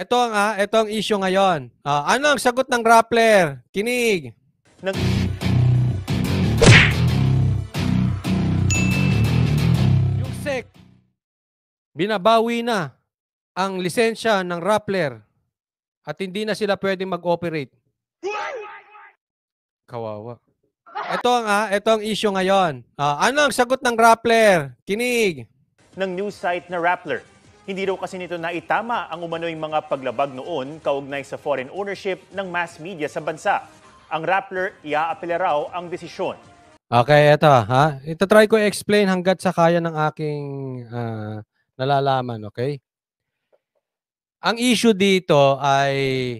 Ito ang, ah, ito ang issue ngayon. Ah, ano ang sagot ng Rappler? Kinig. Nag- yung SEC, binabawi na ang lisensya ng Rappler at hindi na sila pwedeng mag-operate. Kawawa. Ito ang, ah, ito ang issue ngayon. Ah, ano ang sagot ng Rappler? Kinig. ng news site na Rappler. Hindi raw kasi nito naitama ang umano'y mga paglabag noon kaugnay sa foreign ownership ng mass media sa bansa. Ang Rappler iaapela raw ang desisyon. Okay, ito ha. Ito try ko explain hanggat sa kaya ng aking uh, nalalaman, okay? Ang issue dito ay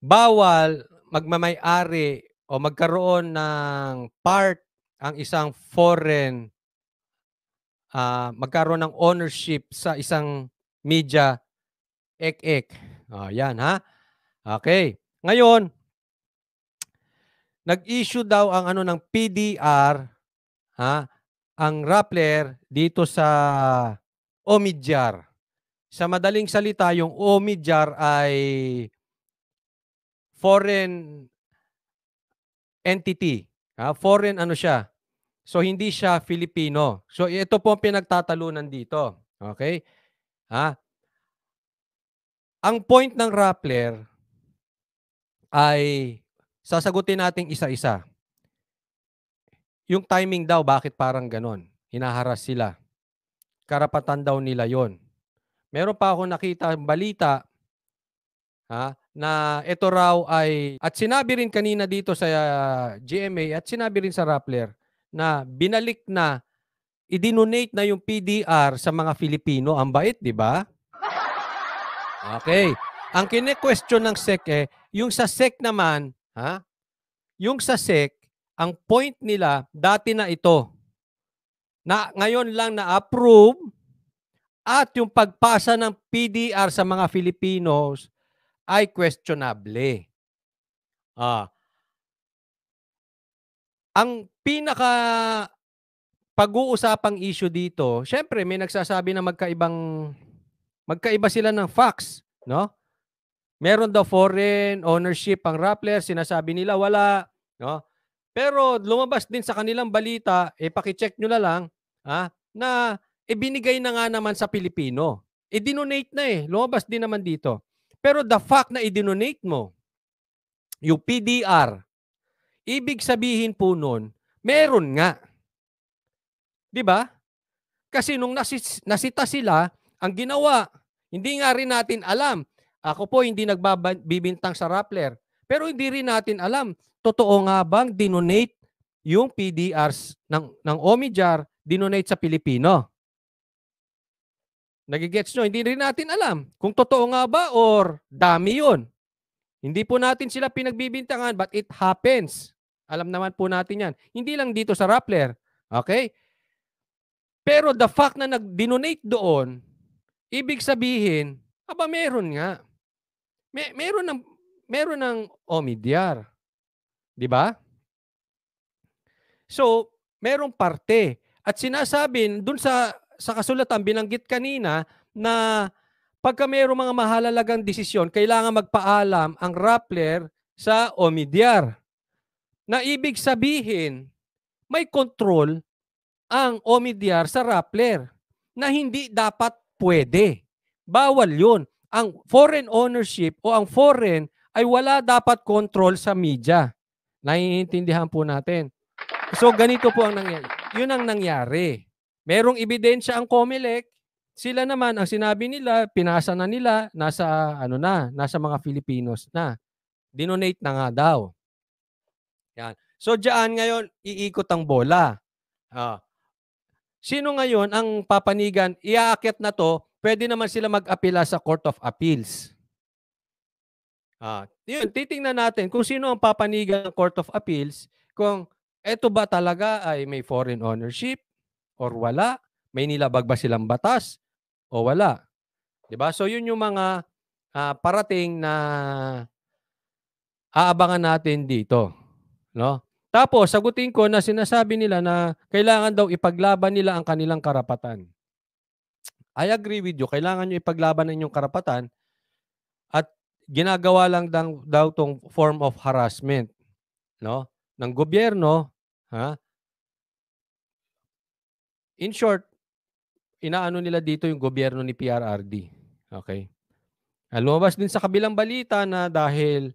bawal magmamay-ari o magkaroon ng part ang isang foreign uh, magkaroon ng ownership sa isang media ek-ek. Oh, yan ha. Okay. Ngayon, nag-issue daw ang ano ng PDR ha ang Rappler dito sa Omidyar. Sa madaling salita, yung Omidyar ay foreign entity. Ha? Ah, foreign ano siya? So hindi siya Filipino. So ito po ang pinagtatalunan dito. Okay? Ha? Ang point ng Rappler ay sasagutin natin isa-isa. Yung timing daw, bakit parang ganon? Hinaharas sila. Karapatan daw nila yon. Meron pa ako nakita balita ha, na ito raw ay, at sinabi rin kanina dito sa ah, GMA at sinabi rin sa Rappler, na binalik na, idinonate na yung PDR sa mga Filipino. Ang bait, di ba? Okay. Ang kine-question ng SEC eh, yung sa SEC naman, ha? Yung sa SEC, ang point nila, dati na ito. Na ngayon lang na-approve at yung pagpasa ng PDR sa mga Filipinos ay questionable. Ah, ang pinaka pag-uusapang issue dito, syempre may nagsasabi na magkaibang magkaiba sila ng facts, no? Meron daw foreign ownership ang Rappler, sinasabi nila wala, no? Pero lumabas din sa kanilang balita, eh paki-check nyo na lang, ha, ah, na ibinigay eh, na nga naman sa Pilipino. E eh, na eh, lumabas din naman dito. Pero the fact na i-donate mo yung PDR, Ibig sabihin po noon, meron nga. 'Di ba? Kasi nung nasis, nasita sila, ang ginawa, hindi nga rin natin alam. Ako po hindi nagbibintang sa Rappler. Pero hindi rin natin alam, totoo nga bang dinonate yung PDRs ng, ng Omidyar, dinonate sa Pilipino? Nagigets nyo, hindi rin natin alam kung totoo nga ba or dami yon. Hindi po natin sila pinagbibintangan but it happens. Alam naman po natin yan. Hindi lang dito sa Rappler. Okay? Pero the fact na nag-donate doon, ibig sabihin, aba meron nga. May, meron ng meron ng omidyar. 'Di ba? So, merong parte at sinasabi dun sa sa kasulatan binanggit kanina na pagka mayroong mga mahalalagang desisyon, kailangan magpaalam ang Rappler sa omidyar na ibig sabihin, may control ang Omidyar sa Rappler na hindi dapat pwede. Bawal yun. Ang foreign ownership o ang foreign ay wala dapat control sa media. Naiintindihan po natin. So ganito po ang nangyari. Yun ang nangyari. Merong ebidensya ang COMELEC. Sila naman, ang sinabi nila, pinasa na nila, nasa, ano na, nasa mga Filipinos na. Dinonate na nga daw. Yan. So diyan ngayon iikot ang bola. Ah. Sino ngayon ang papanigan? Iaakyat na to, pwede naman sila mag-apela sa Court of Appeals. Ah, yun, titingnan natin kung sino ang papanigan ng Court of Appeals, kung eto ba talaga ay may foreign ownership or wala, may nilabag ba silang batas o wala. 'Di ba? So yun yung mga uh, parating na aabangan natin dito. No? Tapos, sagutin ko na sinasabi nila na kailangan daw ipaglaban nila ang kanilang karapatan. I agree with you. Kailangan nyo ipaglaban ang inyong karapatan at ginagawa lang daw, daw tong form of harassment no ng gobyerno ha in short inaano nila dito yung gobyerno ni PRRD okay ah, lumabas din sa kabilang balita na dahil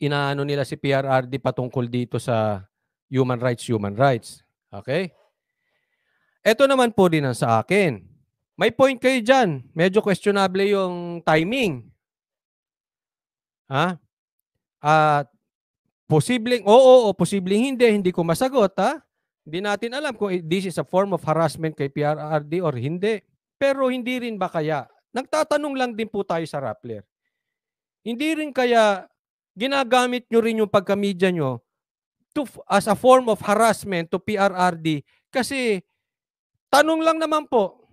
inaano nila si PRRD patungkol dito sa human rights, human rights. Okay? Ito naman po din ang sa akin. May point kayo dyan. Medyo questionable yung timing. Ha? At posibleng, oo, oo, posibleng hindi, hindi ko masagot, ha? Hindi natin alam kung this is a form of harassment kay PRRD or hindi. Pero hindi rin ba kaya? Nagtatanong lang din po tayo sa Rappler. Hindi rin kaya ginagamit nyo rin yung pagka-media nyo to, as a form of harassment to PRRD. Kasi, tanong lang naman po,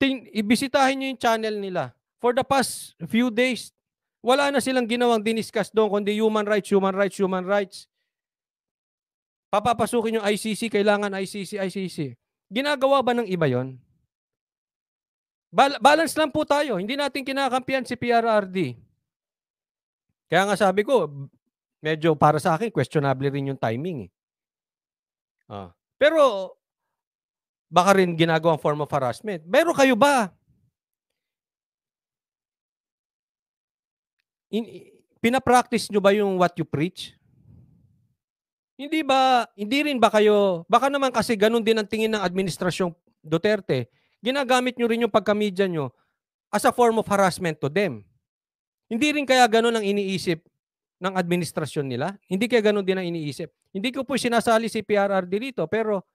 ting, ibisitahin nyo yung channel nila. For the past few days, wala na silang ginawang diniscuss doon, kundi human rights, human rights, human rights. Papapasukin yung ICC, kailangan ICC, ICC. Ginagawa ba ng iba yon? Bal- balance lang po tayo. Hindi natin kinakampihan si PRRD. Kaya nga sabi ko, medyo para sa akin, questionable rin yung timing. Eh. Ah. Pero, baka rin ginagawang form of harassment. Meron kayo ba? In, pinapractice nyo ba yung what you preach? Hindi ba, hindi rin ba kayo, baka naman kasi ganun din ang tingin ng administrasyong Duterte, ginagamit nyo rin yung pagkamedya nyo as a form of harassment to them. Hindi rin kaya ganun ang iniisip ng administrasyon nila? Hindi kaya ganun din ang iniisip? Hindi ko po sinasali si PRRD dito, pero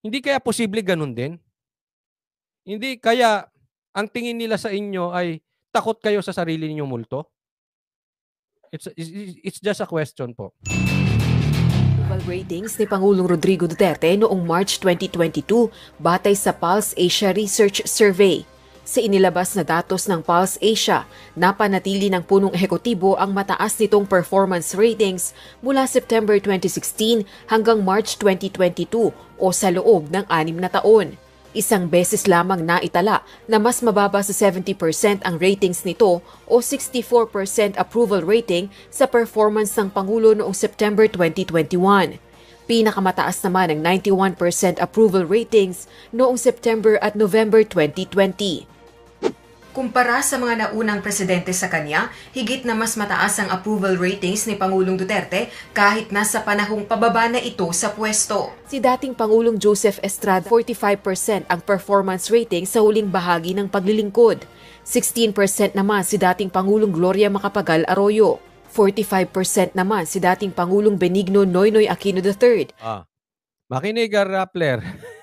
hindi kaya posible ganun din? Hindi kaya ang tingin nila sa inyo ay takot kayo sa sarili ninyong multo? It's, it's, it's just a question po. Global ratings ni Pangulong Rodrigo Duterte noong March 2022 batay sa Pulse Asia Research Survey. Sa inilabas na datos ng Pulse Asia, napanatili ng punong ehekutibo ang mataas nitong performance ratings mula September 2016 hanggang March 2022 o sa loob ng anim na taon. Isang beses lamang na itala na mas mababa sa 70% ang ratings nito o 64% approval rating sa performance ng Pangulo noong September 2021. Pinakamataas naman ang 91% approval ratings noong September at November 2020. Kumpara sa mga naunang presidente sa kanya, higit na mas mataas ang approval ratings ni Pangulong Duterte kahit nasa panahong pababa na ito sa pwesto. Si dating Pangulong Joseph Estrada, 45% ang performance rating sa huling bahagi ng paglilingkod. 16% naman si dating Pangulong Gloria Macapagal Arroyo. 45% naman si dating Pangulong Benigno Noynoy Aquino III. Ah, makinig, Rappler.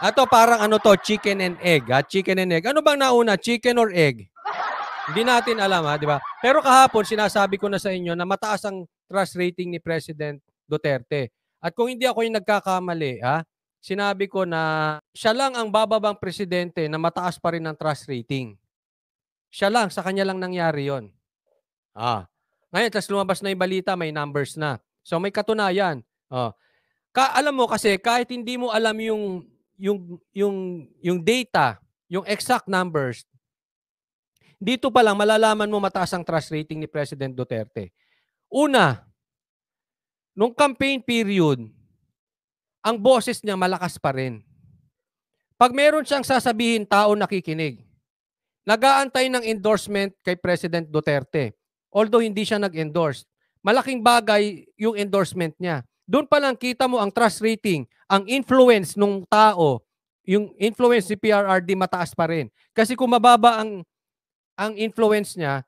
Ato parang ano to, chicken and egg. Ha? Chicken and egg. Ano bang nauna, chicken or egg? Hindi natin alam ha, di ba? Pero kahapon sinasabi ko na sa inyo na mataas ang trust rating ni President Duterte. At kung hindi ako yung nagkakamali, ha, sinabi ko na siya lang ang bababang presidente na mataas pa rin ang trust rating. Siya lang, sa kanya lang nangyari yon. Ah. Ngayon, tapos lumabas na yung balita, may numbers na. So may katunayan. Oh. Ka alam mo kasi kahit hindi mo alam yung yung yung yung data, yung exact numbers dito pa lang malalaman mo mataas ang trust rating ni President Duterte. Una, nung campaign period, ang boses niya malakas pa rin. Pag meron siyang sasabihin, tao nakikinig. Nagaantay ng endorsement kay President Duterte. Although hindi siya nag-endorse. Malaking bagay yung endorsement niya doon pa lang kita mo ang trust rating, ang influence ng tao, yung influence ni PRRD mataas pa rin. Kasi kung mababa ang ang influence niya,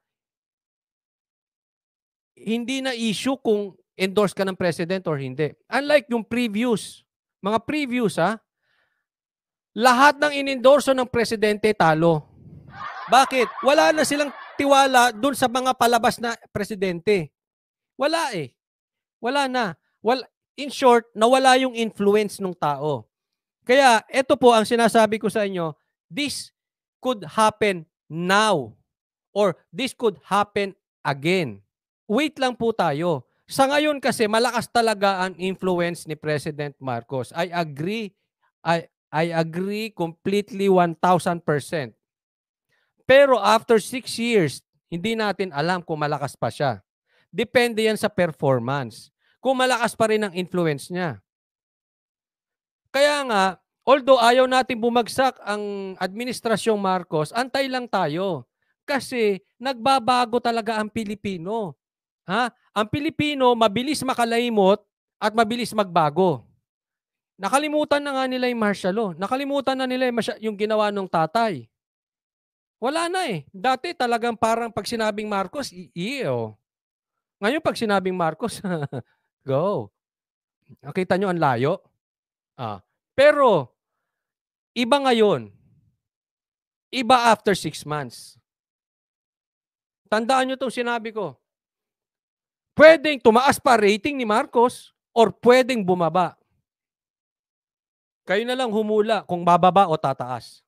hindi na issue kung endorse ka ng president or hindi. Unlike yung previews, mga previews ha, lahat ng inendorso ng presidente talo. Bakit? Wala na silang tiwala doon sa mga palabas na presidente. Wala eh. Wala na. Wala, in short, nawala yung influence ng tao. Kaya ito po ang sinasabi ko sa inyo, this could happen now or this could happen again. Wait lang po tayo. Sa ngayon kasi malakas talaga ang influence ni President Marcos. I agree. I I agree completely 1000%. Pero after 6 years, hindi natin alam kung malakas pa siya. Depende yan sa performance kung malakas pa rin ang influence niya. Kaya nga, although ayaw natin bumagsak ang administrasyong Marcos, antay lang tayo. Kasi nagbabago talaga ang Pilipino. Ha? Ang Pilipino mabilis makalaimot at mabilis magbago. Nakalimutan na nga nila yung martial law. Nakalimutan na nila yung ginawa ng tatay. Wala na eh. Dati talagang parang pag sinabing Marcos, iyo. Eh, oh. Ngayon pag sinabing Marcos, Go. Nakita nyo ang layo? Ah. Pero, iba ngayon. Iba after six months. Tandaan nyo itong sinabi ko. Pwedeng tumaas pa rating ni Marcos or pwedeng bumaba. Kayo na lang humula kung bababa o tataas.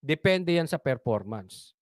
Depende yan sa performance.